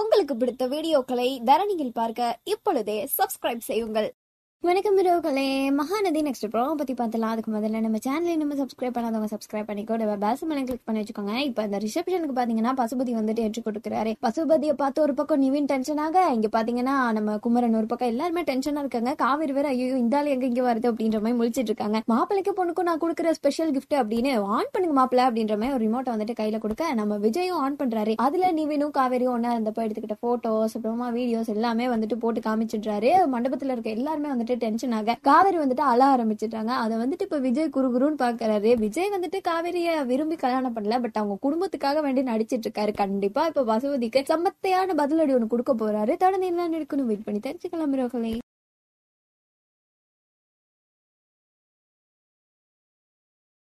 உங்களுக்கு பிடித்த வீடியோக்களை தரணியில் பார்க்க இப்பொழுதே சப்ஸ்கிரைப் செய்யுங்கள் வணக்கம் மிரோகலே மகாநதி நெக்ஸ்ட் ப்ரோம் பற்றி பார்த்துலாம் அதுக்கு முதல்ல நம்ம சேனலை இன்னும் சப்ஸ்கிரைப் பண்ணாதவங்க சப்ஸ்கிரைப் பண்ணிக்கோ பேஸ் மேலே கிளிக் பண்ணி வச்சுக்கோங்க இப்போ இந்த ரிசப்ஷனுக்கு பார்த்தீங்கன்னா பசுபதி வந்துட்டு ஏற்றி கொடுக்குறாரு பசுபதியை பார்த்து ஒரு பக்கம் நிவின் டென்ஷனாக இங்கே பார்த்தீங்கன்னா நம்ம குமரன் ஒரு பக்கம் எல்லாருமே டென்ஷனாக இருக்காங்க காவேரி வேற ஐயோ இந்த ஆள் எங்கே இங்கே வருது அப்படின்ற மாதிரி முழிச்சிட்டு இருக்காங்க மாப்பிளைக்கு பொண்ணுக்கும் நான் கொடுக்குற ஸ்பெஷல் கிஃப்ட் அப்படின்னு ஆன் பண்ணுங்க மாப்பிள்ள அப்படின்ற மாதிரி ஒரு ரிமோட்டை வந்துட்டு கையில் கொடுக்க நம்ம விஜயும் ஆன் பண்ணுறாரு அதில் நிவினும் காவேரியும் ஒன்றா இருந்தப்போ எடுத்துக்கிட்ட ஃபோட்டோஸ் அப்புறமா வீடியோஸ் எல்லாமே வந்துட்டு போட்டு காமிச்சிடுறாரு மண்டபத்தில் இருக்க எல்லாருமே வந்துட்டு வந்துட்டு டென்ஷன் ஆக காவேரி வந்துட்டு அழ ஆரம்பிச்சிட்டாங்க அதை வந்துட்டு இப்ப விஜய் குருகுருன்னு பாக்குறாரு விஜய் வந்துட்டு காவேரிய விரும்பி கல்யாணம் பண்ணல பட் அவங்க குடும்பத்துக்காக வேண்டி நடிச்சிட்டு இருக்காரு கண்டிப்பா இப்ப வசவதிக்கு சமத்தையான பதிலடி ஒண்ணு கொடுக்க போறாரு தொடர்ந்து என்ன நடக்கணும் வெயிட் பண்ணி தெரிஞ்சுக்கலாம்